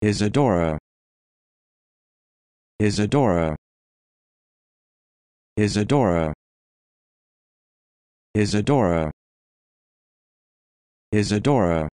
isadora isadora isadora isadora isadora